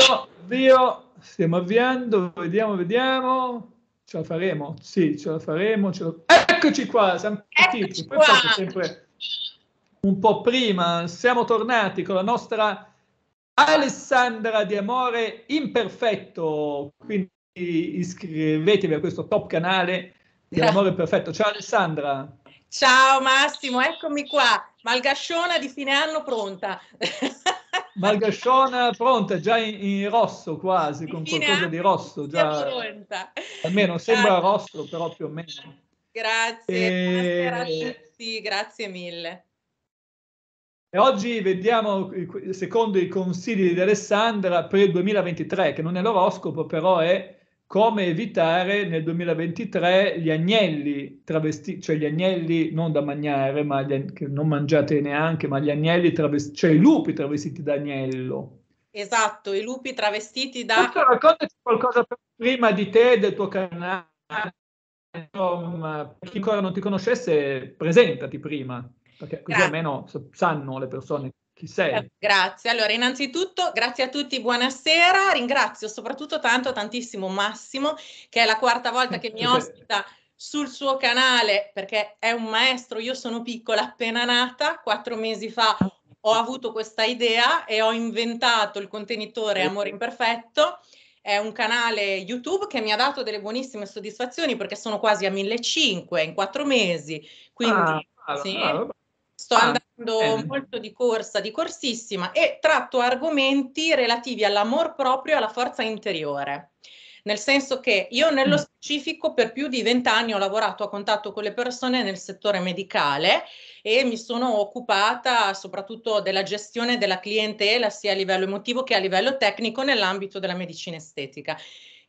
Avvio, avvio, stiamo avviando, vediamo, vediamo. Ce la faremo? Sì, ce la faremo. Ce la... Eccoci qua, siamo partiti. Poi sempre un po' prima, siamo tornati con la nostra Alessandra di Amore Imperfetto. Quindi iscrivetevi a questo top canale di Amore Perfetto. Ciao Alessandra. Ciao Massimo, eccomi qua, Malgasciona di fine anno pronta. Malgasciona pronta, già in, in rosso quasi, con qualcosa di rosso. Già, almeno sembra rosso, però più o meno. Grazie, e... tutti, grazie mille. E oggi vediamo, secondo i consigli di Alessandra, per il 2023, che non è l'oroscopo, però è come evitare nel 2023 gli agnelli travestiti, cioè gli agnelli non da mangiare, ma gli, che non mangiate neanche, ma gli agnelli travestiti, cioè i lupi travestiti da agnello. Esatto, i lupi travestiti da... Questo raccontaci qualcosa prima di te, del tuo canale, insomma, per chi ancora non ti conoscesse, presentati prima, perché così Grazie. almeno sanno le persone che chi sei? Grazie. Allora, innanzitutto grazie a tutti, buonasera. Ringrazio soprattutto tanto, tantissimo Massimo, che è la quarta volta che mi ospita sul suo canale perché è un maestro. Io sono piccola, appena nata, quattro mesi fa ho avuto questa idea e ho inventato il contenitore Amore Imperfetto. È un canale YouTube che mi ha dato delle buonissime soddisfazioni perché sono quasi a 1500 in quattro mesi. Quindi, ah, sì. ah, sto ah, andando bene. molto di corsa, di corsissima e tratto argomenti relativi all'amor proprio e alla forza interiore. Nel senso che io nello mm. specifico per più di vent'anni ho lavorato a contatto con le persone nel settore medicale e mi sono occupata soprattutto della gestione della clientela sia a livello emotivo che a livello tecnico nell'ambito della medicina estetica.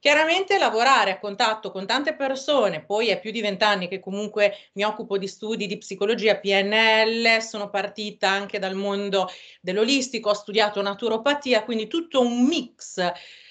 Chiaramente lavorare a contatto con tante persone, poi è più di vent'anni che comunque mi occupo di studi di psicologia, PNL, sono partita anche dal mondo dell'olistico, ho studiato naturopatia, quindi tutto un mix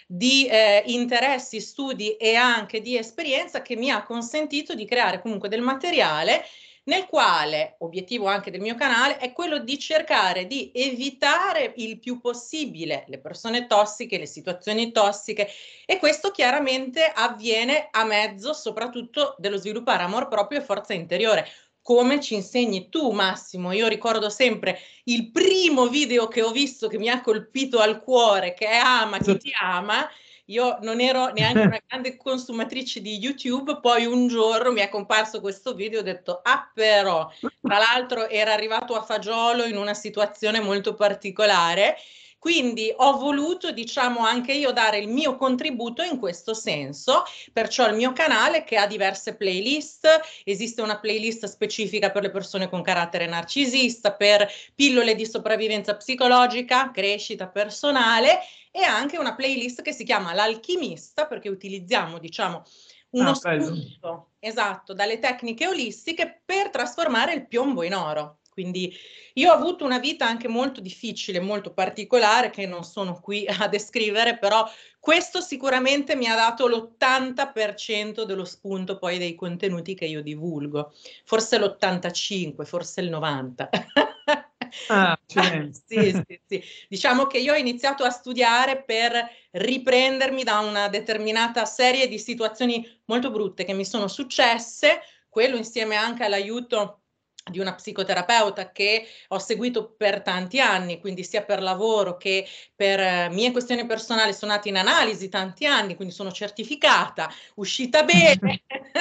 di eh, interessi, studi e anche di esperienza che mi ha consentito di creare comunque del materiale nel quale, obiettivo anche del mio canale, è quello di cercare di evitare il più possibile le persone tossiche, le situazioni tossiche e questo chiaramente avviene a mezzo soprattutto dello sviluppare amor proprio e forza interiore come ci insegni tu Massimo. Io ricordo sempre il primo video che ho visto che mi ha colpito al cuore, che è Ama chi esatto. ti ama, io non ero neanche una grande consumatrice di YouTube, poi un giorno mi è comparso questo video e ho detto, ah però, tra l'altro era arrivato a fagiolo in una situazione molto particolare, quindi ho voluto, diciamo, anche io dare il mio contributo in questo senso, perciò il mio canale che ha diverse playlist, esiste una playlist specifica per le persone con carattere narcisista, per pillole di sopravvivenza psicologica, crescita personale e anche una playlist che si chiama L'alchimista perché utilizziamo, diciamo, uno ah, spunto, esatto, dalle tecniche olistiche per trasformare il piombo in oro. Quindi io ho avuto una vita anche molto difficile, molto particolare, che non sono qui a descrivere, però questo sicuramente mi ha dato l'80% dello spunto poi dei contenuti che io divulgo, forse l'85, forse il 90. Ah, sì, sì, sì. Diciamo che io ho iniziato a studiare per riprendermi da una determinata serie di situazioni molto brutte che mi sono successe, quello insieme anche all'aiuto di una psicoterapeuta che ho seguito per tanti anni, quindi sia per lavoro che per eh, mie questioni personali, sono nata in analisi tanti anni, quindi sono certificata, uscita bene.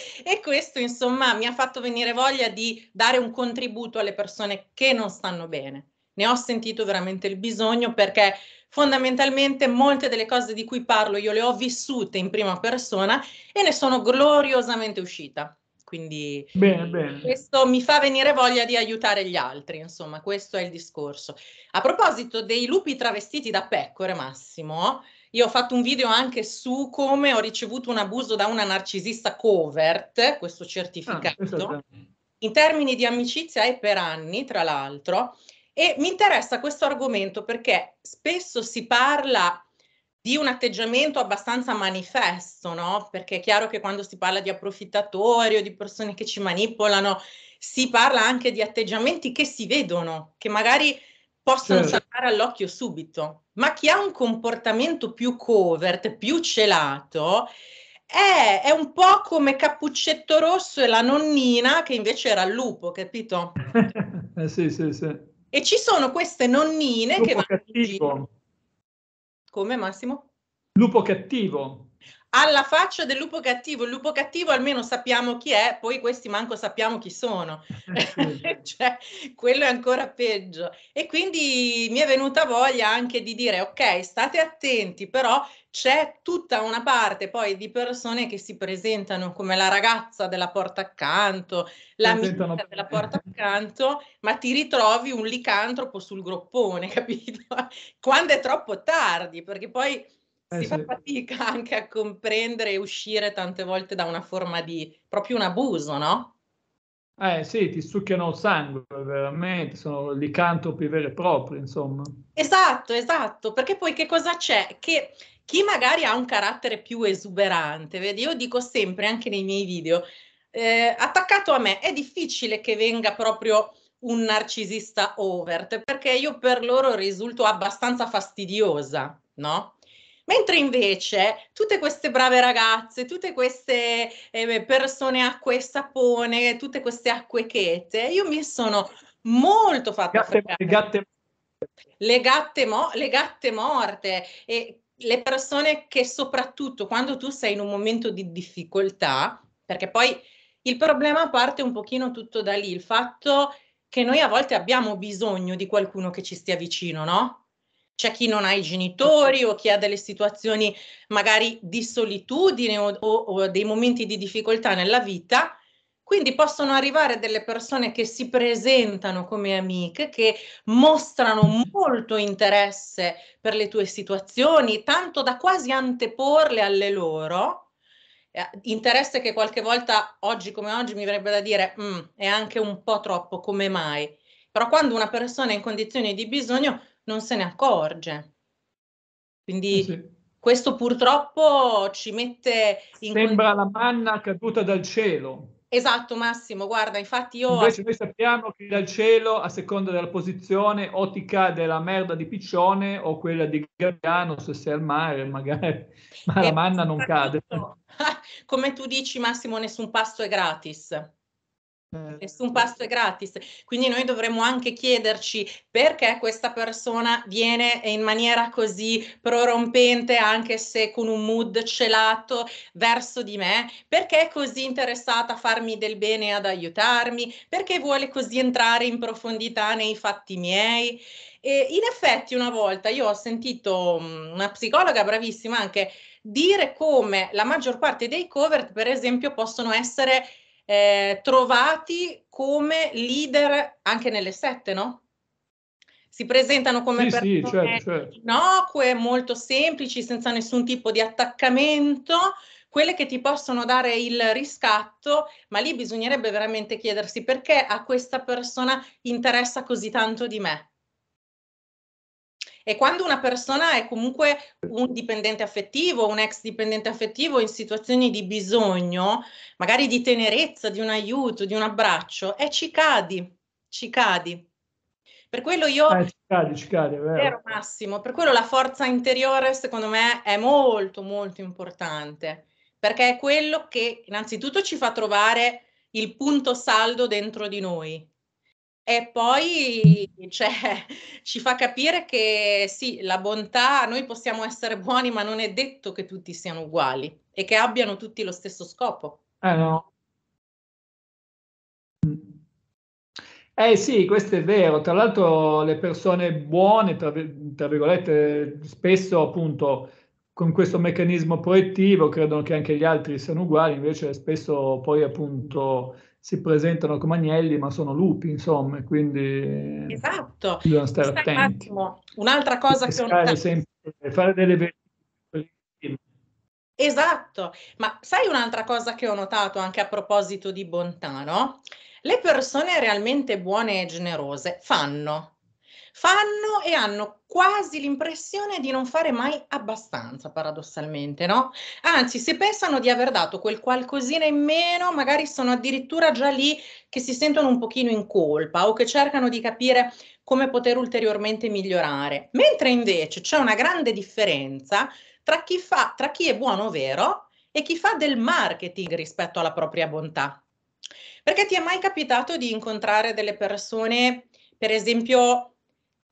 e questo insomma mi ha fatto venire voglia di dare un contributo alle persone che non stanno bene. Ne ho sentito veramente il bisogno perché fondamentalmente molte delle cose di cui parlo io le ho vissute in prima persona e ne sono gloriosamente uscita. Quindi bene, bene. questo mi fa venire voglia di aiutare gli altri, insomma, questo è il discorso. A proposito dei lupi travestiti da pecore, Massimo, io ho fatto un video anche su come ho ricevuto un abuso da una narcisista covert, questo ah, certificato, ah, in termini di amicizia e per anni, tra l'altro. E mi interessa questo argomento perché spesso si parla di un atteggiamento abbastanza manifesto, no? Perché è chiaro che quando si parla di approfittatori o di persone che ci manipolano, si parla anche di atteggiamenti che si vedono, che magari possono certo. saltare all'occhio subito, ma chi ha un comportamento più covert, più celato, è, è, un po' come Cappuccetto Rosso e la nonnina che invece era il lupo, capito? eh sì, sì, sì. E ci sono queste nonnine lupo che vanno cattivo. in giro. Come Massimo? Lupo cattivo alla faccia del lupo cattivo, il lupo cattivo almeno sappiamo chi è, poi questi manco sappiamo chi sono, eh, cioè quello è ancora peggio. E quindi mi è venuta voglia anche di dire ok, state attenti, però c'è tutta una parte poi di persone che si presentano come la ragazza della porta accanto, la amica della porta accanto, ma ti ritrovi un licantropo sul groppone, capito? Quando è troppo tardi, perché poi eh, si sì. fa fatica anche a comprendere e uscire tante volte da una forma di proprio un abuso, no? Eh sì, ti succhiano il sangue, veramente, sono licantropi veri e propri, insomma. Esatto, esatto, perché poi che cosa c'è? Che chi magari ha un carattere più esuberante, vedi, io dico sempre anche nei miei video, eh, attaccato a me è difficile che venga proprio un narcisista overt, perché io per loro risulto abbastanza fastidiosa, no? Mentre invece tutte queste brave ragazze, tutte queste eh, persone acque e sapone, tutte queste acque chete, io mi sono molto fatta gatte, fregare. Gatte. Le gatte, mo- le gatte morte e le persone che soprattutto quando tu sei in un momento di difficoltà, perché poi il problema parte un pochino tutto da lì, il fatto che noi a volte abbiamo bisogno di qualcuno che ci stia vicino, no? c'è chi non ha i genitori o chi ha delle situazioni magari di solitudine o, o, o, dei momenti di difficoltà nella vita. Quindi possono arrivare delle persone che si presentano come amiche, che mostrano molto interesse per le tue situazioni, tanto da quasi anteporle alle loro. Eh, interesse che qualche volta, oggi come oggi, mi verrebbe da dire, mm, è anche un po' troppo, come mai? Però quando una persona è in condizioni di bisogno, non se ne accorge. Quindi eh sì. questo purtroppo ci mette in... Sembra quel... la manna caduta dal cielo. Esatto Massimo, guarda, infatti io... Invece noi sappiamo che dal cielo, a seconda della posizione, o ti cade la merda di piccione o quella di Gaviano, se sei al mare magari, ma la eh, manna non cade. Come tu dici Massimo, nessun pasto è gratis. Eh. Nessun pasto è gratis, quindi noi dovremmo anche chiederci perché questa persona viene in maniera così prorompente, anche se con un mood celato verso di me, perché è così interessata a farmi del bene e ad aiutarmi, perché vuole così entrare in profondità nei fatti miei. E in effetti una volta io ho sentito mm, una psicologa bravissima anche dire come la maggior parte dei covert, per esempio, possono essere eh, trovati come leader anche nelle sette, no? Si presentano come sì, persone sì, certo, certo. innocue, molto semplici, senza nessun tipo di attaccamento, quelle che ti possono dare il riscatto, ma lì bisognerebbe veramente chiedersi perché a questa persona interessa così tanto di me e quando una persona è comunque un dipendente affettivo, un ex dipendente affettivo in situazioni di bisogno, magari di tenerezza, di un aiuto, di un abbraccio, e eh, ci cadi, ci cadi. Per quello io... Ah, ci cadi, ci cadi, vero. Massimo, per quello la forza interiore secondo me è molto, molto importante, perché è quello che innanzitutto ci fa trovare il punto saldo dentro di noi, e poi cioè, ci fa capire che sì, la bontà, noi possiamo essere buoni, ma non è detto che tutti siano uguali e che abbiano tutti lo stesso scopo. Eh no. Eh sì, questo è vero. Tra l'altro le persone buone, tra, tra virgolette, spesso appunto con questo meccanismo proiettivo credono che anche gli altri siano uguali, invece spesso poi appunto si presentano come agnelli, ma sono lupi, insomma, quindi esatto. bisogna stare Stai attenti. Un Un'altra cosa che ho sempre, fare delle verifiche. Esatto, ma sai un'altra cosa che ho notato anche a proposito di bontà, no? Le persone realmente buone e generose fanno, fanno e hanno quasi l'impressione di non fare mai abbastanza, paradossalmente, no? Anzi, se pensano di aver dato quel qualcosina in meno, magari sono addirittura già lì che si sentono un pochino in colpa o che cercano di capire come poter ulteriormente migliorare. Mentre invece c'è una grande differenza tra chi, fa, tra chi è buono vero e chi fa del marketing rispetto alla propria bontà. Perché ti è mai capitato di incontrare delle persone, per esempio,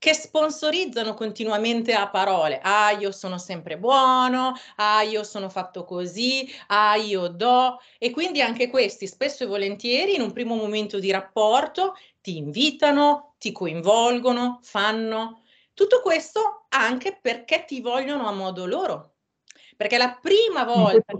che sponsorizzano continuamente a parole. Ah, io sono sempre buono, ah, io sono fatto così, ah, io do. E quindi anche questi spesso e volentieri in un primo momento di rapporto ti invitano, ti coinvolgono, fanno. Tutto questo anche perché ti vogliono a modo loro. Perché la prima volta...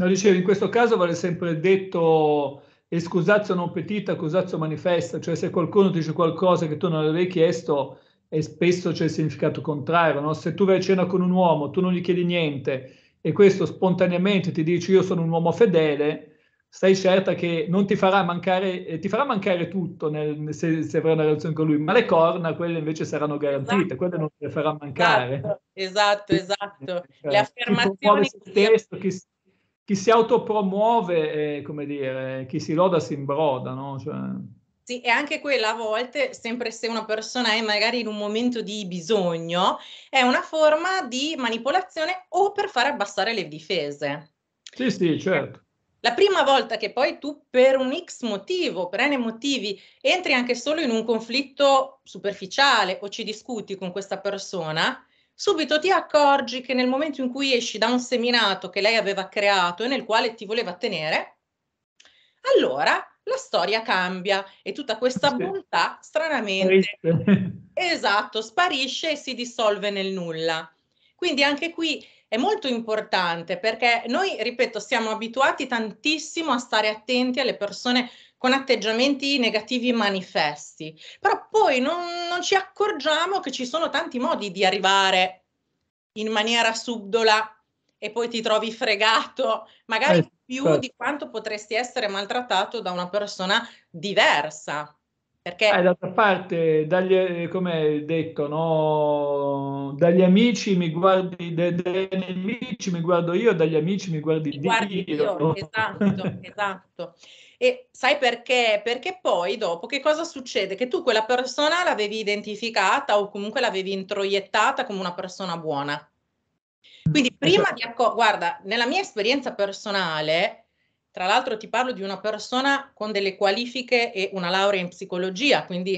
No, dicevo, in questo caso vale sempre il detto excusatio non petita, accusatio manifesta, cioè se qualcuno dice qualcosa che tu non avevi chiesto, e spesso c'è cioè, il significato contrario, no? se tu vai a cena con un uomo, tu non gli chiedi niente e questo spontaneamente ti dice io sono un uomo fedele, stai certa che non ti farà mancare, eh, ti farà mancare tutto nel, se, se, avrai una relazione con lui, ma le corna, quelle invece saranno garantite, esatto. quelle non le farà mancare. Esatto, esatto. esatto. Le affermazioni... testo, chi, chi si autopromuove, è, come dire, chi si loda si imbroda, no? Cioè... Sì, e anche quella a volte, sempre se una persona è magari in un momento di bisogno, è una forma di manipolazione o per far abbassare le difese. Sì, sì, certo. La prima volta che poi tu per un X motivo, per N motivi, entri anche solo in un conflitto superficiale o ci discuti con questa persona, subito ti accorgi che nel momento in cui esci da un seminato che lei aveva creato e nel quale ti voleva tenere, allora la storia cambia e tutta questa bontà stranamente esatto, sparisce e si dissolve nel nulla. Quindi anche qui è molto importante perché noi, ripeto, siamo abituati tantissimo a stare attenti alle persone con atteggiamenti negativi manifesti, però poi non, non ci accorgiamo che ci sono tanti modi di arrivare in maniera subdola e poi ti trovi fregato, magari eh, più certo. di quanto potresti essere maltrattato da una persona diversa. Perché... Eh, d'altra parte, dagli, eh, come detto, no? dagli amici mi guardi, dai, dai nemici mi guardo io, dagli amici mi guardi, mi guardi Dio. Dio Esatto, esatto. E sai perché? Perché poi dopo che cosa succede? Che tu quella persona l'avevi identificata o comunque l'avevi introiettata come una persona buona. Quindi mm, prima esatto. di acco- guarda, nella mia esperienza personale, tra l'altro ti parlo di una persona con delle qualifiche e una laurea in psicologia, quindi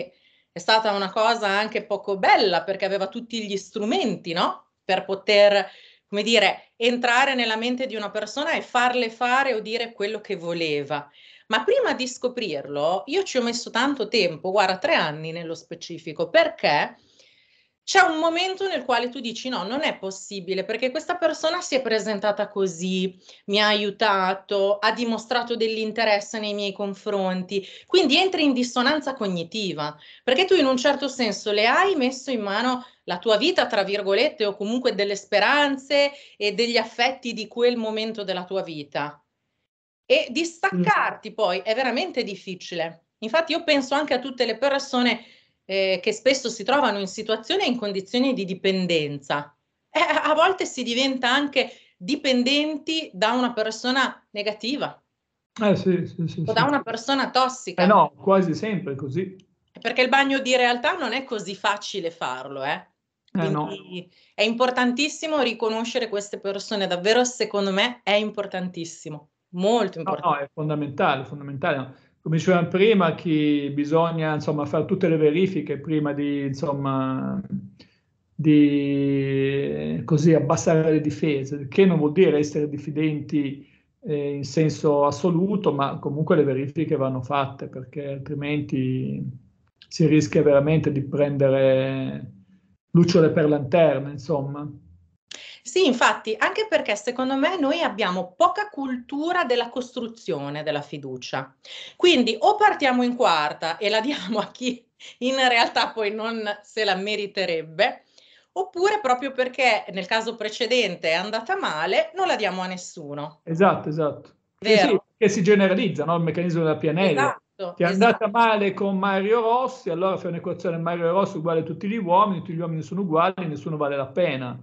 è stata una cosa anche poco bella perché aveva tutti gli strumenti, no? Per poter, come dire, entrare nella mente di una persona e farle fare o dire quello che voleva. Ma prima di scoprirlo, io ci ho messo tanto tempo, guarda, tre anni nello specifico, perché c'è un momento nel quale tu dici no, non è possibile perché questa persona si è presentata così, mi ha aiutato, ha dimostrato dell'interesse nei miei confronti, quindi entri in dissonanza cognitiva perché tu in un certo senso le hai messo in mano la tua vita, tra virgolette, o comunque delle speranze e degli affetti di quel momento della tua vita e distaccarti poi è veramente difficile. Infatti io penso anche a tutte le persone eh, che spesso si trovano in situazioni e in condizioni di dipendenza. Eh, a volte si diventa anche dipendenti da una persona negativa. Eh sì, sì, sì, o da una persona tossica. Eh no, quasi sempre così. Eh, perché il bagno di realtà non è così facile farlo, eh? Eh no. è importantissimo riconoscere queste persone, davvero secondo me è importantissimo molto importante. No, no, è fondamentale, fondamentale. Come dicevamo prima, che bisogna insomma, fare tutte le verifiche prima di, insomma, di così, abbassare le difese, che non vuol dire essere diffidenti eh, in senso assoluto, ma comunque le verifiche vanno fatte perché altrimenti si rischia veramente di prendere lucciole per lanterne, insomma. Sì, infatti, anche perché secondo me noi abbiamo poca cultura della costruzione della fiducia. Quindi o partiamo in quarta e la diamo a chi in realtà poi non se la meriterebbe, oppure proprio perché nel caso precedente è andata male, non la diamo a nessuno. Esatto, esatto. Vero? Che, sì, che si generalizza, no? il meccanismo della pianella. Esatto. Ti è andata esatto. male con Mario Rossi, allora fai un'equazione Mario Rossi uguale a tutti gli uomini, tutti gli uomini sono uguali, nessuno vale la pena.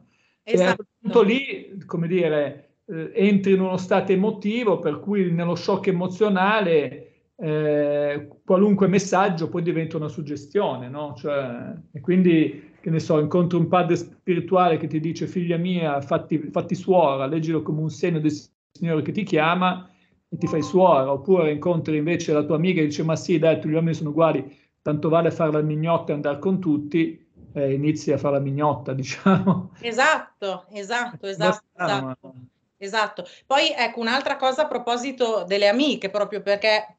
Esatto. E appunto lì, come dire, eh, entri in uno stato emotivo per cui nello shock emozionale eh, qualunque messaggio poi diventa una suggestione, no? Cioè, e quindi, che ne so, incontri un padre spirituale che ti dice figlia mia, fatti, fatti suora, leggilo come un segno del Signore che ti chiama e ti fai suora, oppure incontri invece la tua amica e dice ma sì dai, tutti gli uomini sono uguali, tanto vale fare la mignotta e andare con tutti, eh, inizi a fare la mignotta, diciamo. Esatto, esatto, esatto. esatto. Eh. esatto. Poi ecco un'altra cosa a proposito delle amiche, proprio perché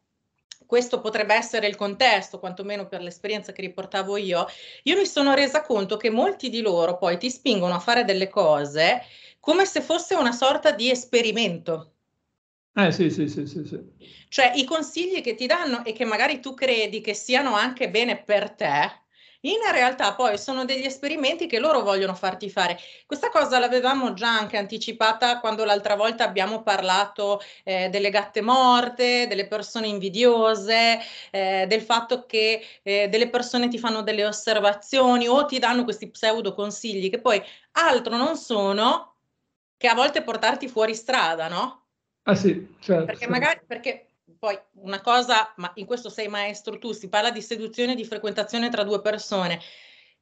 questo potrebbe essere il contesto, quantomeno per l'esperienza che riportavo io, io mi sono resa conto che molti di loro poi ti spingono a fare delle cose come se fosse una sorta di esperimento. Eh sì, sì, sì, sì, sì. Cioè i consigli che ti danno e che magari tu credi che siano anche bene per te, in realtà poi sono degli esperimenti che loro vogliono farti fare. Questa cosa l'avevamo già anche anticipata quando l'altra volta abbiamo parlato eh, delle gatte morte, delle persone invidiose, eh, del fatto che eh, delle persone ti fanno delle osservazioni o ti danno questi pseudo consigli che poi altro non sono che a volte portarti fuori strada, no? Ah sì, certo. Perché magari perché poi una cosa, ma in questo sei maestro tu, si parla di seduzione e di frequentazione tra due persone.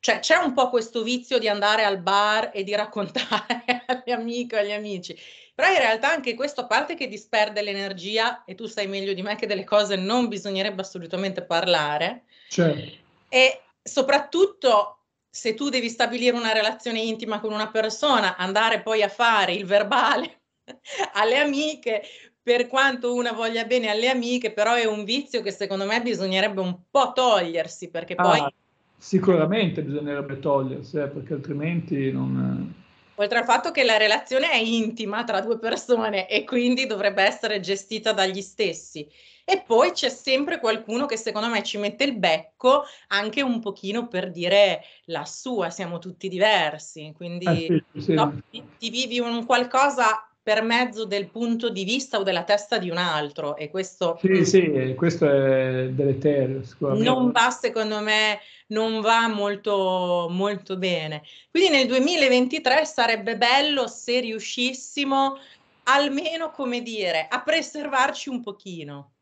Cioè c'è un po' questo vizio di andare al bar e di raccontare alle amiche e agli amici. Però in realtà anche questo, a parte che disperde l'energia, e tu sai meglio di me che delle cose non bisognerebbe assolutamente parlare, certo. e soprattutto se tu devi stabilire una relazione intima con una persona, andare poi a fare il verbale alle amiche, per quanto una voglia bene alle amiche, però è un vizio che secondo me bisognerebbe un po' togliersi, perché poi... Ah, sicuramente bisognerebbe togliersi, eh, perché altrimenti non... Eh. Oltre al fatto che la relazione è intima tra due persone e quindi dovrebbe essere gestita dagli stessi. E poi c'è sempre qualcuno che secondo me ci mette il becco anche un pochino per dire la sua, siamo tutti diversi, quindi eh sì, sì. No, ti, ti vivi un qualcosa per mezzo del punto di vista o della testa di un altro e questo... Sì, mm. sì, questo è deleterio, Non va, secondo me, non va molto, molto bene. Quindi nel 2023 sarebbe bello se riuscissimo almeno, come dire, a preservarci un pochino.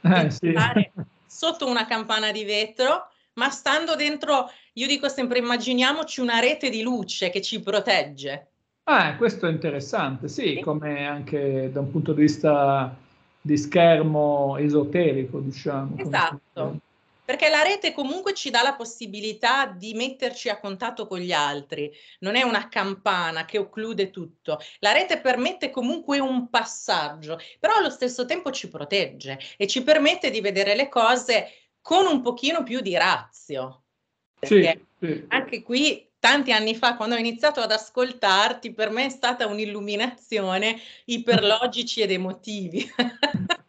Eh, sì. Sotto una campana di vetro, ma stando dentro, io dico sempre, immaginiamoci una rete di luce che ci protegge Ah, eh, questo è interessante, sì, sì, come anche da un punto di vista di schermo esoterico, diciamo. Esatto, perché la rete comunque ci dà la possibilità di metterci a contatto con gli altri, non è una campana che occlude tutto. La rete permette comunque un passaggio, però allo stesso tempo ci protegge e ci permette di vedere le cose con un pochino più di razio. Perché sì, sì. anche qui tanti anni fa, quando ho iniziato ad ascoltarti, per me è stata un'illuminazione iperlogici ed emotivi.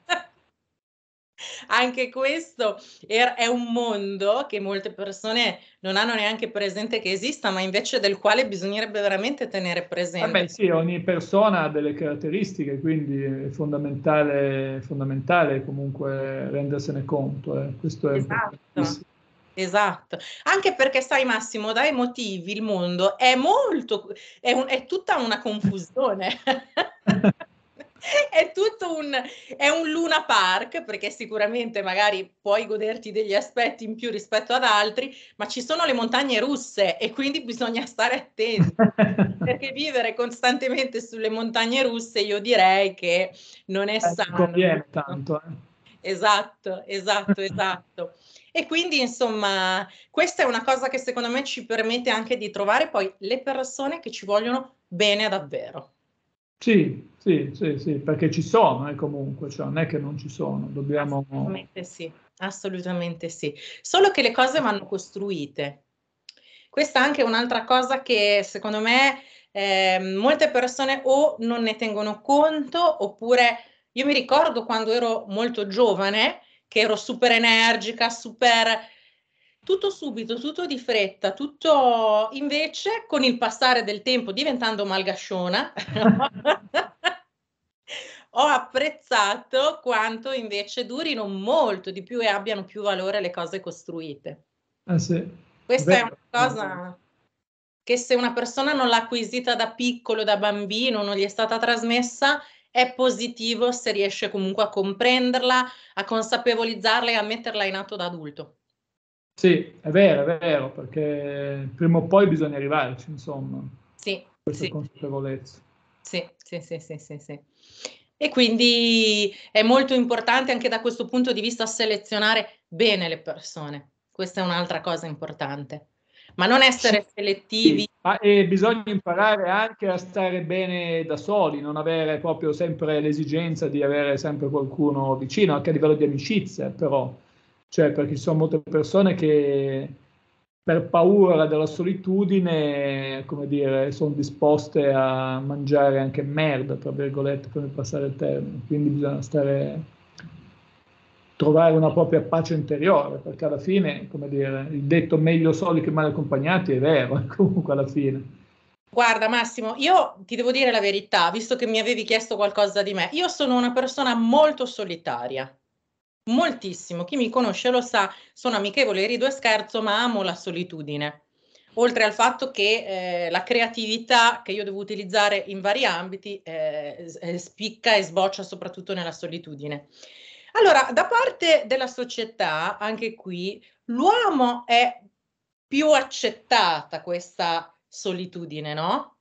Anche questo er-, è un mondo che molte persone non hanno neanche presente che esista, ma invece del quale bisognerebbe veramente tenere presente. Beh, sì, ogni persona ha delle caratteristiche, quindi è fondamentale, fondamentale comunque rendersene conto. Eh. Questo è esatto. Esatto, anche perché sai Massimo, da emotivi il mondo è molto, è, un, è tutta una confusione. è tutto un, è un, Luna Park perché sicuramente magari puoi goderti degli aspetti in più rispetto ad altri, ma ci sono le montagne russe e quindi bisogna stare attenti perché vivere costantemente sulle montagne russe io direi che non è eh, sano. Non conviene tanto. Eh. Esatto, esatto, esatto. E quindi, insomma, questa è una cosa che secondo me ci permette anche di trovare poi le persone che ci vogliono bene davvero. Sì, sì, sì, sì, perché ci sono eh, comunque, cioè non è che non ci sono, dobbiamo... Assolutamente sì, assolutamente sì. Solo che le cose vanno costruite. Questa è anche un'altra cosa che secondo me eh, molte persone o non ne tengono conto oppure io mi ricordo quando ero molto giovane che ero super energica, super tutto subito, tutto di fretta, tutto invece con il passare del tempo diventando malgasciona. ho apprezzato quanto invece durino molto di più e abbiano più valore le cose costruite. Eh sì. Questa Beh, è una cosa eh. che se una persona non l'ha acquisita da piccolo, da bambino, non gli è stata trasmessa, è positivo se riesce comunque a comprenderla, a consapevolizzarla e a metterla in atto da adulto. Sì, è vero, è vero, perché prima o poi bisogna arrivarci, insomma. Sì. Questa sì. consapevolezza. Sì, sì, sì, sì, sì, sì. E quindi è molto importante anche da questo punto di vista selezionare bene le persone. Questa è un'altra cosa importante ma non essere selettivi. Sì, ma, e eh, bisogna imparare anche a stare bene da soli, non avere proprio sempre l'esigenza di avere sempre qualcuno vicino, anche a livello di amicizia, però. Cioè, perché ci sono molte persone che per paura della solitudine, come dire, sono disposte a mangiare anche merda, tra virgolette, per passare il termine. Quindi bisogna stare trovare una propria pace interiore, perché alla fine, come dire, il detto meglio soli che male accompagnati è vero, comunque alla fine. Guarda Massimo, io ti devo dire la verità, visto che mi avevi chiesto qualcosa di me, io sono una persona molto solitaria, moltissimo, chi mi conosce lo sa, sono amichevole, rido e scherzo, ma amo la solitudine, oltre al fatto che eh, la creatività che io devo utilizzare in vari ambiti eh, eh spicca e sboccia soprattutto nella solitudine. Allora, da parte della società, anche qui, l'uomo è più accettata questa solitudine, no?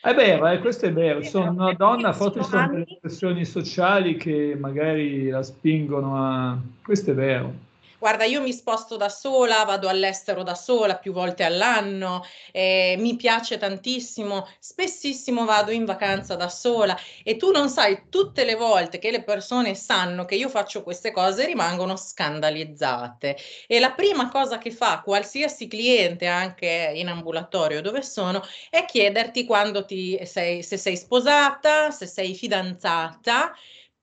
È vero, eh, questo è vero. Sono una donna, forse sono delle pressioni sociali che magari la spingono a... Questo è vero guarda, io mi sposto da sola, vado all'estero da sola più volte all'anno, eh, mi piace tantissimo, spessissimo vado in vacanza da sola e tu non sai, tutte le volte che le persone sanno che io faccio queste cose rimangono scandalizzate. E la prima cosa che fa qualsiasi cliente, anche in ambulatorio dove sono, è chiederti quando ti sei, se sei sposata, se sei fidanzata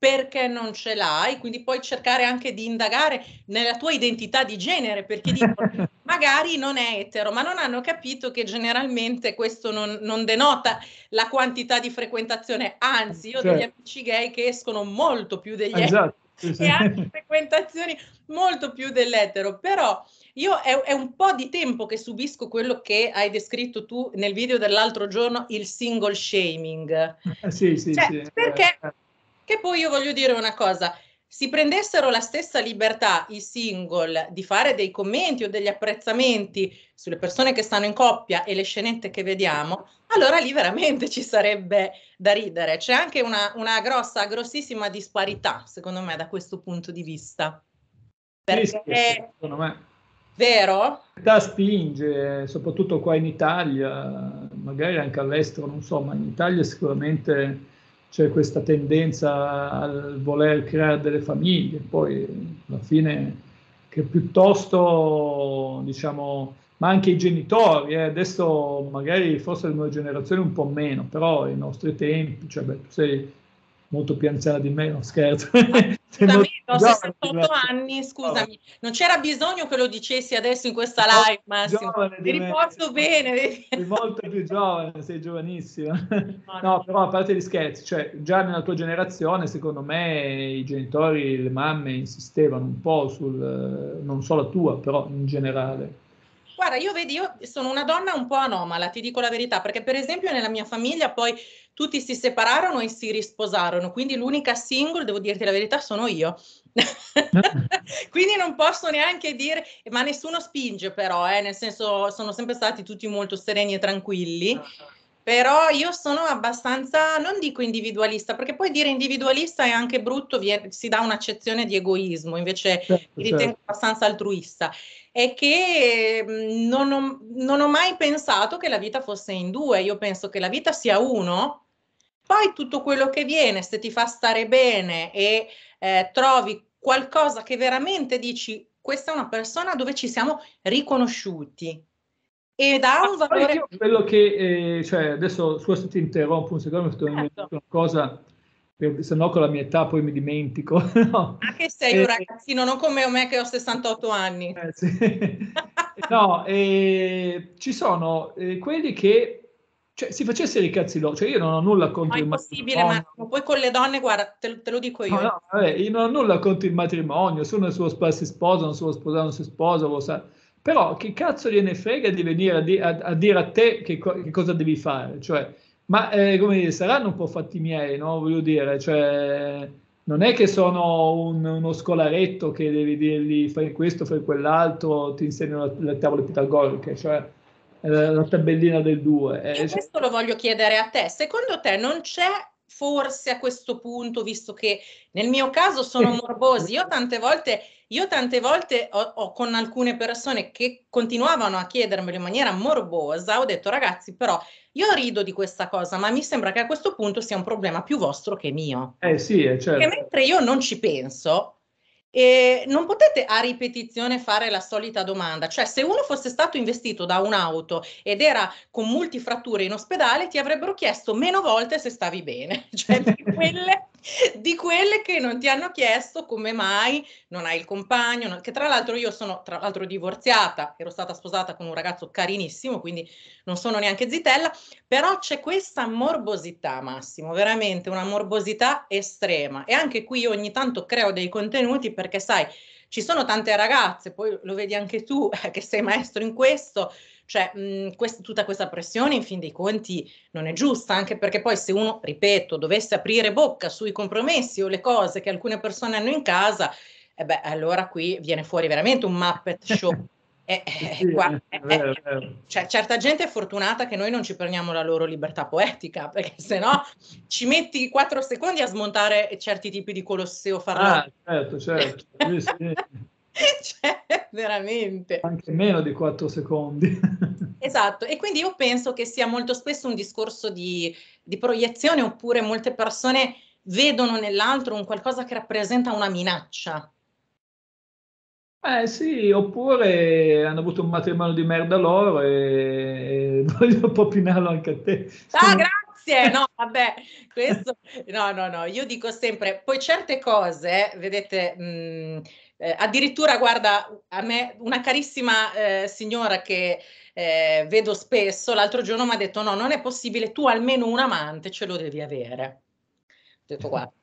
perché non ce l'hai, quindi puoi cercare anche di indagare nella tua identità di genere, perché dicono magari non è etero, ma non hanno capito che generalmente questo non, non denota la quantità di frequentazione, anzi io ho cioè. degli certo. amici gay che escono molto più degli esatto, etero e hanno frequentazioni molto più dell'etero, però... Io è, è, un po' di tempo che subisco quello che hai descritto tu nel video dell'altro giorno, il single shaming. Sì, sì, cioè, sì. Perché che poi io voglio dire una cosa, si prendessero la stessa libertà i single di fare dei commenti o degli apprezzamenti sulle persone che stanno in coppia e le scenette che vediamo, allora lì veramente ci sarebbe da ridere. C'è anche una, una grossa, grossissima disparità, secondo me, da questo punto di vista. Perché, sì, sì, secondo me. Vero? La spinge, soprattutto qua in Italia, magari anche all'estero, non so, ma in Italia sicuramente c'è questa tendenza al voler creare delle famiglie, poi alla fine che piuttosto diciamo, ma anche i genitori, eh, adesso magari forse le nuove generazioni un po' meno, però ai nostri tempi, cioè beh, tu sei molto più anziana di me, non scherzo, sei ho 68 anni, scusami, non c'era bisogno che lo dicessi adesso in questa live, Massimo. Ti riporto bene. Sei molto più giovane, sei giovanissima. No, però a parte gli scherzi, cioè già nella tua generazione, secondo me, i genitori, le mamme insistevano un po' sul, non solo la tua, però in generale. Guarda, io vedi, io sono una donna un po' anomala, ti dico la verità, perché per esempio nella mia famiglia poi tutti si separarono e si risposarono, quindi l'unica single, devo dirti la verità, sono io. quindi non posso neanche dire, ma nessuno spinge però, eh, nel senso sono sempre stati tutti molto sereni e tranquilli. Però io sono abbastanza, non dico individualista, perché poi dire individualista è anche brutto, si dà un'accezione di egoismo, invece certo, mi ritengo certo. abbastanza altruista. È che mm, non ho, non ho mai pensato che la vita fosse in due, io penso che la vita sia uno, poi tutto quello che viene, se ti fa stare bene e eh, trovi qualcosa che veramente dici questa è una persona dove ci siamo riconosciuti e dà un valore. Io quello che, eh, cioè, adesso scusa se ti interrompo un secondo, mi sto certo. una cosa, se no con la mia età poi mi dimentico. no. Ma sei eh, un ragazzino, non come me che ho 68 anni. Eh, sì. no, eh, ci sono eh, quelli che cioè, si facessero i cazzi loro, cioè io non ho nulla contro il matrimonio. Ma è possibile, Marco, poi con le donne, guarda, te, te lo dico io. No, no, vabbè, io non ho nulla contro il matrimonio, se uno si sposa, non si sposa, non si sposa, lo sa. Però che cazzo gliene frega di venire a, di, a, a dire a te che, che, cosa devi fare? Cioè, ma eh, come dire, saranno un po' fatti miei, no? Voglio dire, cioè, non è che sono un, uno scolaretto che devi dirgli fai questo, fai quell'altro, ti insegno le tavole pitagoriche, cioè eh, la tabellina del 2. Eh, questo lo voglio chiedere a te. Secondo te non c'è forse a questo punto, visto che nel mio caso sono morbosi, io tante volte, io tante volte ho, ho, con alcune persone che continuavano a chiedermelo in maniera morbosa, ho detto ragazzi però io rido di questa cosa, ma mi sembra che a questo punto sia un problema più vostro che mio. Eh sì, certo. Perché mentre io non ci penso, e non potete a ripetizione fare la solita domanda, cioè se uno fosse stato investito da un'auto ed era con multifratture in ospedale, ti avrebbero chiesto meno volte se stavi bene, cioè di quelle di quelle che non ti hanno chiesto come mai non hai il compagno, non, che tra l'altro io sono tra l'altro divorziata, ero stata sposata con un ragazzo carinissimo, quindi non sono neanche zitella, però c'è questa morbosità Massimo, veramente una morbosità estrema e anche qui ogni tanto creo dei contenuti perché sai, ci sono tante ragazze, poi lo vedi anche tu eh, che sei maestro in questo, cioè, mh, mhmm, quest- tutta questa pressione in fin dei conti non è giusta, anche perché poi se uno, ripeto, dovesse aprire bocca sui compromessi o le cose che alcune persone hanno in casa, eh beh, allora qui viene fuori veramente un Muppet Show. Eh, eh, eh, eh, eh cioè, certa gente è fortunata che noi non ci prendiamo la loro libertà poetica, perché se no ci metti quattro secondi a smontare certi tipi di Colosseo Farlone. Ah, certo, certo. Sì, sì. cioè, veramente. Anche meno di 4 secondi. esatto, e quindi io penso che sia molto spesso un discorso di, di proiezione, oppure molte persone vedono nell'altro un qualcosa che rappresenta una minaccia. Eh sì, oppure hanno avuto un matrimonio di merda loro e, e voglio propinarlo anche a te. Ah, grazie! No, vabbè, questo... No, no, no, io dico sempre, poi certe cose, vedete... Mh, mm, eh, addirittura, guarda, a me una carissima eh, signora che eh, vedo spesso, l'altro giorno mi ha detto no, non è possibile, tu almeno un amante ce lo devi avere. Ho detto guarda,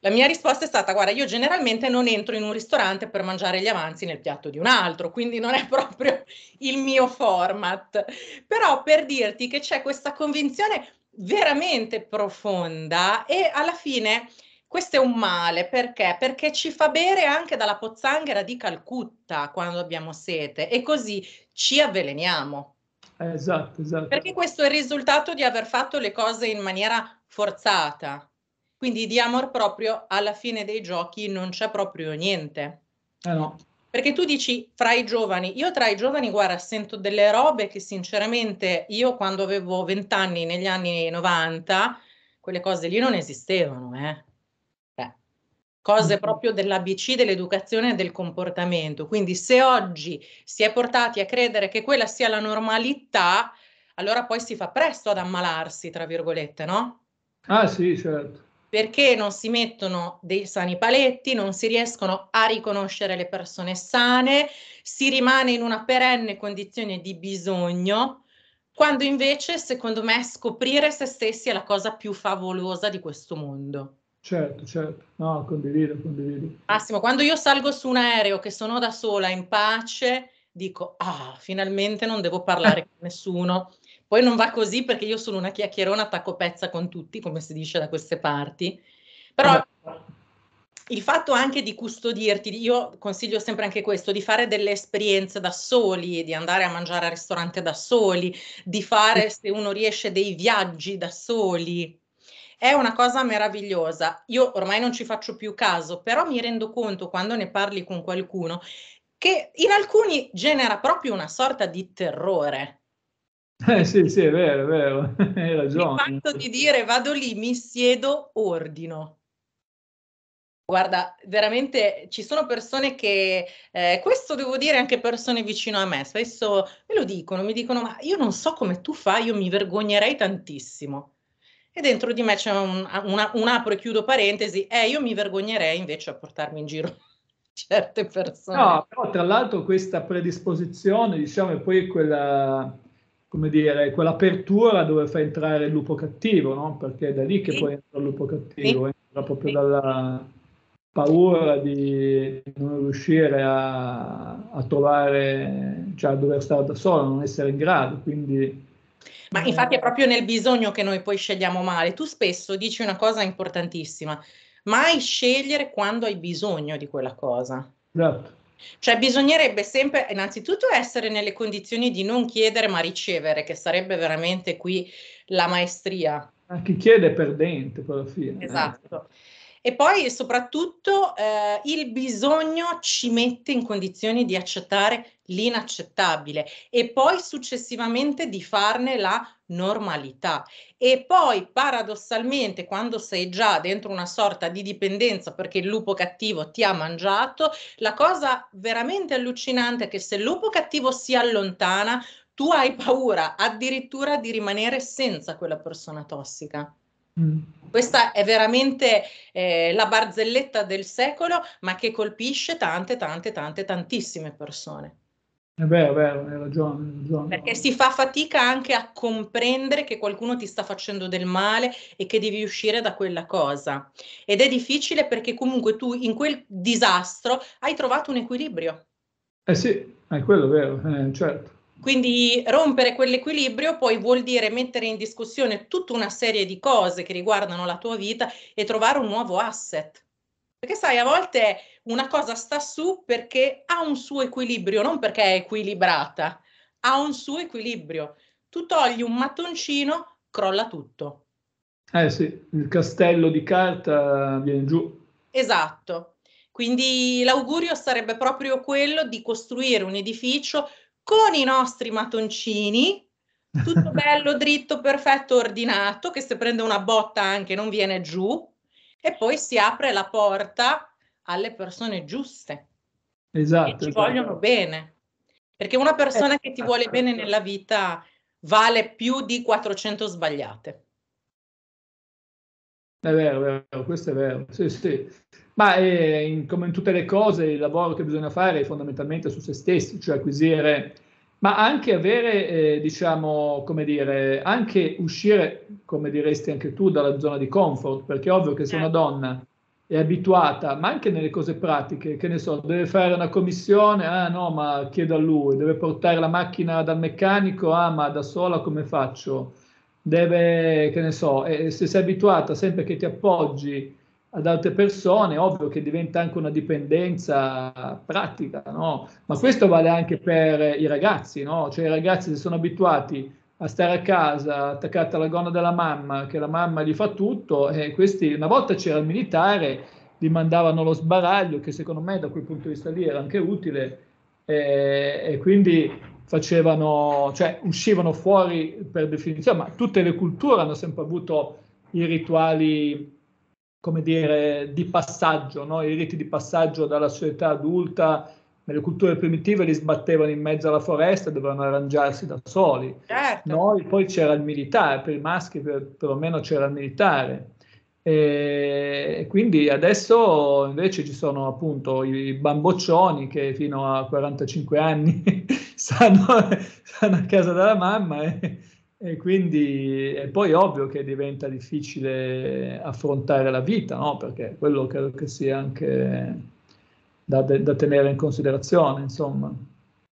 la mia risposta è stata guarda, io generalmente non entro in un ristorante per mangiare gli avanzi nel piatto di un altro, quindi non è proprio il mio format. Però per dirti che c'è questa convinzione veramente profonda e alla fine questo è un male perché? Perché ci fa bere anche dalla pozzanghera di Calcutta quando abbiamo sete e così ci avveleniamo. Esatto, esatto. Perché questo è il risultato di aver fatto le cose in maniera forzata. Quindi di amor proprio alla fine dei giochi non c'è proprio niente. Eh no. Perché tu dici fra i giovani, io tra i giovani, guarda, sento delle robe che sinceramente io quando avevo vent'anni negli anni 90, quelle cose lì non esistevano, eh cose proprio dell'ABC dell'educazione e del comportamento. Quindi se oggi si è portati a credere che quella sia la normalità, allora poi si fa presto ad ammalarsi, tra virgolette, no? Ah sì, certo. Perché non si mettono dei sani paletti, non si riescono a riconoscere le persone sane, si rimane in una perenne condizione di bisogno, quando invece, secondo me, scoprire se stessi è la cosa più favolosa di questo mondo. Certo, certo, no, condivido, condivido. Massimo, quando io salgo su un aereo che sono da sola in pace, dico, ah, finalmente non devo parlare con nessuno. Poi non va così perché io sono una chiacchierona, tacco pezza con tutti, come si dice da queste parti. Però il fatto anche di custodirti, io consiglio sempre anche questo, di fare delle esperienze da soli, di andare a mangiare al ristorante da soli, di fare, se uno riesce, dei viaggi da soli. È una cosa meravigliosa. Io ormai non ci faccio più caso, però mi rendo conto quando ne parli con qualcuno che in alcuni genera proprio una sorta di terrore. Eh sì, sì, è vero, è vero, hai ragione. Il fatto di dire vado lì, mi siedo, ordino. Guarda, veramente ci sono persone che, eh, questo devo dire anche persone vicino a me, spesso me lo dicono, mi dicono ma io non so come tu fai, io mi vergognerei tantissimo e dentro di me c'è un, una, un apro e chiudo parentesi, eh, io mi vergognerei invece a portarmi in giro certe persone. No, però tra l'altro questa predisposizione, diciamo, e poi quella, come dire, quell'apertura dove fa entrare il lupo cattivo, no? Perché è da lì che sì. poi entra il lupo cattivo, sì. entra proprio sì. dalla paura di non riuscire a, a trovare, cioè a dover stare da solo, non essere in grado, quindi ma mm. infatti è proprio nel bisogno che noi poi scegliamo male. Tu spesso dici una cosa importantissima, mai scegliere quando hai bisogno di quella cosa. Esatto. Cioè bisognerebbe sempre innanzitutto essere nelle condizioni di non chiedere ma ricevere, che sarebbe veramente qui la maestria. A chi chiede è perdente, alla fine. Eh. Esatto. Eh. E poi soprattutto eh, il bisogno ci mette in condizioni di accettare l'inaccettabile e poi successivamente di farne la normalità. E poi paradossalmente quando sei già dentro una sorta di dipendenza perché il lupo cattivo ti ha mangiato, la cosa veramente allucinante è che se il lupo cattivo si allontana, tu hai paura addirittura di rimanere senza quella persona tossica. Mm. Questa è veramente eh, la barzelletta del secolo, ma che colpisce tante, tante, tante, tantissime persone. È vero, è vero, hai ragione, hai ragione. Perché si fa fatica anche a comprendere che qualcuno ti sta facendo del male e che devi uscire da quella cosa. Ed è difficile perché comunque tu in quel disastro hai trovato un equilibrio. Eh sì, è quello vero, eh, certo. Quindi rompere quell'equilibrio poi vuol dire mettere in discussione tutta una serie di cose che riguardano la tua vita e trovare un nuovo asset. Perché sai, a volte una cosa sta su perché ha un suo equilibrio, non perché è equilibrata, ha un suo equilibrio. Tu togli un mattoncino, crolla tutto. Eh sì, il castello di carta viene giù. Esatto. Quindi l'augurio sarebbe proprio quello di costruire un edificio con i nostri mattoncini, tutto bello, dritto, perfetto, ordinato, che se prende una botta anche non viene giù, e poi si apre la porta alle persone giuste. Esatto. Che ci esatto. vogliono bene. Perché una persona che ti vuole bene nella vita vale più di 400 sbagliate. È vero, è vero, questo è vero, sì, sì. Ma eh, in, come in tutte le cose, il lavoro che bisogna fare è fondamentalmente su se stessi, cioè acquisire, ma anche avere, eh, diciamo, come dire, anche uscire, come diresti anche tu, dalla zona di comfort, perché è ovvio che se una certo. donna è abituata, ma anche nelle cose pratiche, che ne so, deve fare una commissione, ah no, ma chiedo a lui, deve portare la macchina dal meccanico, ah ma da sola come faccio? deve, che ne so, eh, se sei abituata sempre che ti appoggi ad altre persone, ovvio che diventa anche una dipendenza pratica, no? Ma questo vale anche per i ragazzi, no? Cioè i ragazzi si sono abituati a stare a casa attaccati alla gonna della mamma, che la mamma gli fa tutto, e questi, una volta c'era il militare, gli mandavano lo sbaraglio, che secondo me da quel punto di vista lì era anche utile, e, e quindi facevano, cioè uscivano fuori per definizione, ma tutte le culture hanno sempre avuto i rituali, come dire, di passaggio, no? i riti di passaggio dalla società adulta, nelle culture primitive li sbattevano in mezzo alla foresta, dovevano arrangiarsi da soli. Certo. Noi poi c'era il militare, per i maschi per, perlomeno c'era il militare. E quindi adesso invece ci sono appunto i bamboccioni che fino a 45 anni stanno, stanno a casa della mamma e, e quindi è poi ovvio che diventa difficile affrontare la vita, no? perché quello credo che sia anche da, da tenere in considerazione, insomma.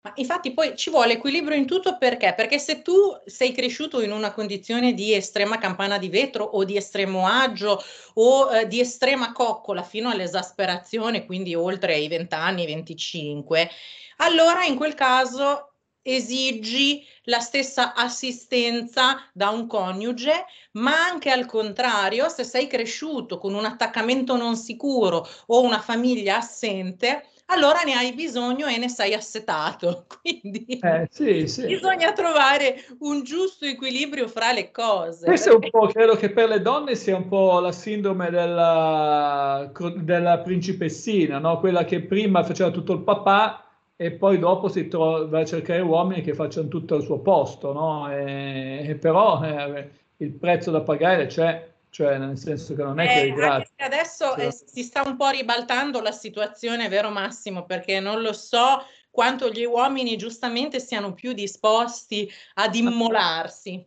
Ma infatti poi ci vuole equilibrio in tutto perché? Perché se tu sei cresciuto in una condizione di estrema campana di vetro o di estremo agio o eh, di estrema coccola fino all'esasperazione, quindi oltre i 20 anni, 25, allora in quel caso esigi la stessa assistenza da un coniuge, ma anche al contrario, se sei cresciuto con un attaccamento non sicuro o una famiglia assente, allora ne hai bisogno e ne sei assetato. Quindi eh, sì, sì. bisogna trovare un giusto equilibrio fra le cose. Questo è un po', credo che per le donne sia un po' la sindrome della, della principessina, no? quella che prima faceva tutto il papà e poi dopo si tro- va a cercare uomini che facciano tutto al suo posto, no? e, e però eh, il prezzo da pagare c'è, cioè nel senso che non è eh, che eh, gratis. Adesso eh, cioè. eh, si sta un po' ribaltando la situazione, vero Massimo? Perché non lo so quanto gli uomini giustamente siano più disposti ad immolarsi.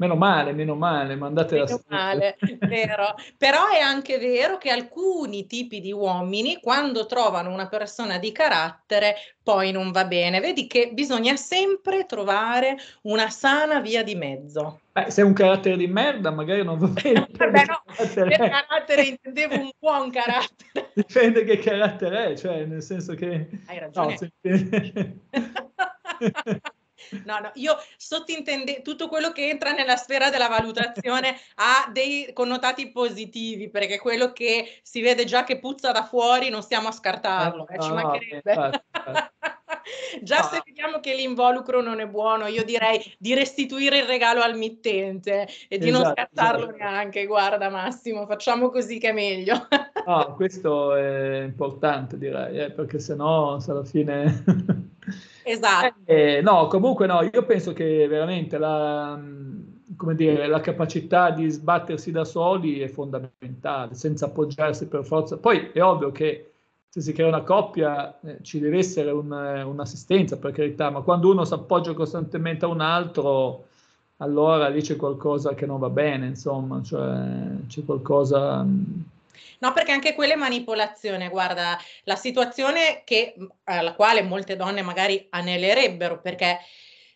Meno male, meno male, mandatela meno male, vero. Però è anche vero che alcuni tipi di uomini, quando trovano una persona di carattere, poi non va bene. Vedi che bisogna sempre trovare una sana via di mezzo. Beh, se è un carattere di merda, magari non va bene. Vabbè, no, carattere per carattere intendevo un buon carattere. Dipende che carattere è, cioè, nel senso che... Hai ragione. No, se... No, no, io sottintende tutto quello che entra nella sfera della valutazione ha dei connotati positivi, perché quello che si vede già che puzza da fuori non stiamo a scartarlo, eh, ci eh, mancherebbe. Eh, certo, già ah. se vediamo che l'involucro non è buono, io direi di restituire il regalo al mittente e di esatto, non scattarlo esatto. neanche. Guarda Massimo, facciamo così che è meglio. ah, questo è importante direi, eh, perché sennò alla fine... Esatto. Eh, no, comunque no, io penso che veramente la, dire, la, capacità di sbattersi da soli è fondamentale, senza appoggiarsi per forza. Poi è ovvio che se si crea una coppia eh, ci deve essere un, eh, un'assistenza, per carità, ma quando uno si appoggia costantemente a un altro, allora lì c'è qualcosa che non va bene, insomma, cioè c'è qualcosa... Mh, No, perché anche quella è manipolazione, guarda, la situazione che, mm, alla quale molte donne magari anelerebbero perché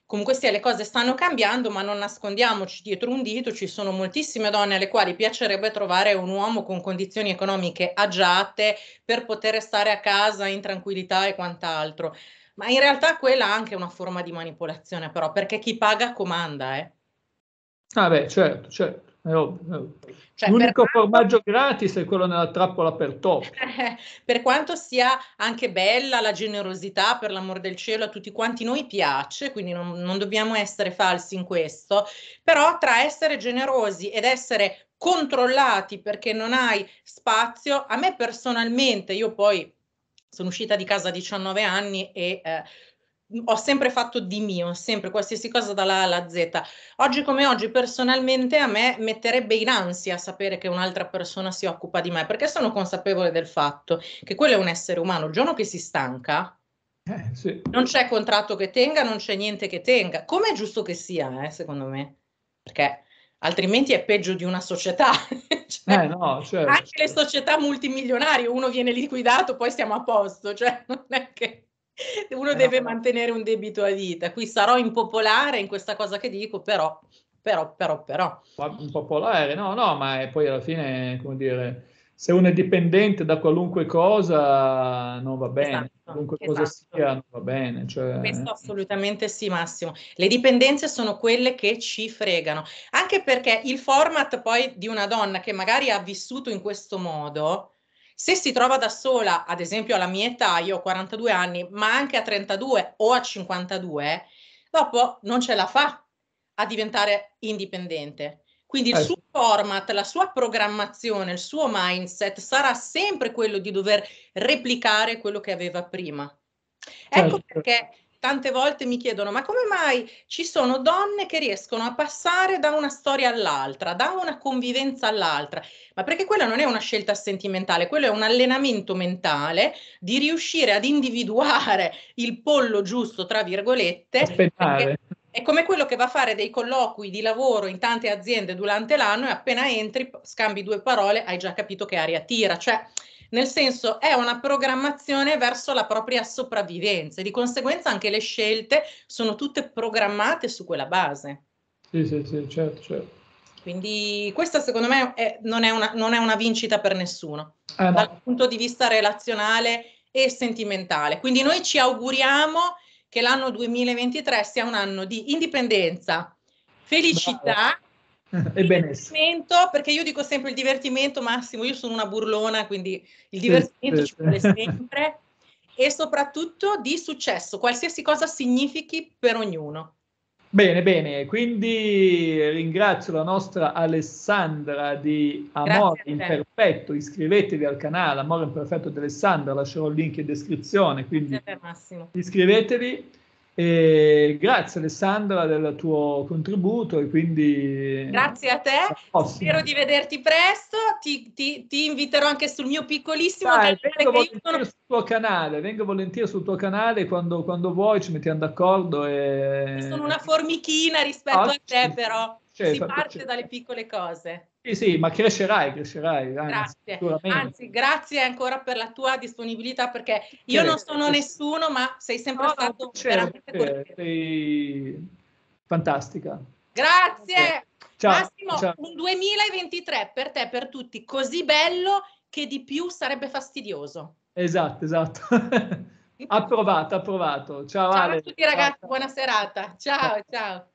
comunque sia le cose stanno cambiando, ma non nascondiamoci dietro un dito, ci sono moltissime donne alle quali piacerebbe trovare un uomo con condizioni economiche agiate per poter stare a casa in tranquillità e quant'altro. Ma in realtà quella ha anche una forma di manipolazione, però, perché chi paga comanda, eh. Ah beh, certo, certo. Eh, oh, eh, cioè, L'unico quanto... formaggio gratis è quello nella trappola per top. per quanto sia anche bella la generosità, per l'amor del cielo, a tutti quanti noi piace, quindi non, non dobbiamo essere falsi in questo, però tra essere generosi ed essere controllati perché non hai spazio, a me personalmente, io poi sono uscita di casa a 19 anni e eh, ho sempre fatto di mio, sempre qualsiasi cosa dalla A alla Z. Oggi come oggi personalmente a me metterebbe in ansia sapere che un'altra persona si occupa di me, perché sono consapevole del fatto che quello è un essere umano, il giorno che si stanca, eh, sì. non c'è contratto che tenga, non c'è niente che tenga, come è giusto che sia, eh, secondo me, perché altrimenti è peggio di una società. cioè, eh no, certo. Anche le certo. società multimilionarie, uno viene liquidato, poi siamo a posto, cioè non è che... Uno deve mantenere un debito a vita. Qui sarò impopolare in questa cosa che dico, però, però, però, però. Impopolare, no, no, ma poi alla fine, come dire, se uno è dipendente da qualunque cosa non va bene, esatto, qualunque esatto. cosa sia non va bene. Cioè... Questo eh. assolutamente sì Massimo, le dipendenze sono quelle che ci fregano, anche perché il format poi di una donna che magari ha vissuto in questo modo, se si trova da sola, ad esempio alla mia età, io ho 42 anni, ma anche a 32 o a 52, dopo non ce la fa a diventare indipendente. Quindi il eh. suo format, la sua programmazione, il suo mindset sarà sempre quello di dover replicare quello che aveva prima. Ecco certo. perché tante volte mi chiedono ma come mai ci sono donne che riescono a passare da una storia all'altra, da una convivenza all'altra? Ma perché quella non è una scelta sentimentale, quello è un allenamento mentale di riuscire ad individuare il pollo giusto, tra virgolette. Aspettare. È come quello che va a fare dei colloqui di lavoro in tante aziende durante l'anno e appena entri, scambi due parole, hai già capito che aria tira. Cioè, nel senso è una programmazione verso la propria sopravvivenza e di conseguenza anche le scelte sono tutte programmate su quella base. Sì, sì, sì, certo, certo. Quindi questa secondo me è, non, è una, non, è una, vincita per nessuno, eh, dal punto di vista relazionale e sentimentale. Quindi noi ci auguriamo che l'anno 2023 sia un anno di indipendenza, felicità. Bravo e divertimento, perché io dico sempre il divertimento massimo, io sono una burlona, quindi il divertimento ci vuole sempre e soprattutto di successo, qualsiasi cosa significhi per ognuno. Bene, bene, quindi ringrazio la nostra Alessandra di Amore Imperfetto, iscrivetevi al canale Amore Imperfetto di Alessandra, lascerò il link in descrizione, quindi Grazie, iscrivetevi. E grazie Alessandra del tuo contributo e quindi... Grazie a te, spero di vederti presto, ti, ti, ti inviterò anche sul mio piccolissimo Dai, vengo volentieri sono... sul tuo canale, vengo volentieri sul tuo canale quando, quando vuoi ci mettiamo d'accordo e... Sono una formichina rispetto ah, a te però, si parte dalle piccole cose. Sì, sì, ma crescerai, crescerai. Anzi, grazie. Anzi, grazie ancora per la tua disponibilità perché io non certo. sono nessuno, ma sei sempre no, stato certo, veramente eh, sei... fantastica. Grazie. Ciao, Massimo, ciao. un 2023 per te, per tutti, così bello che di più sarebbe fastidioso. Esatto, esatto. approvato, approvato. Ciao, ciao Ale. a tutti ragazzi, buona serata. Ciao, ciao.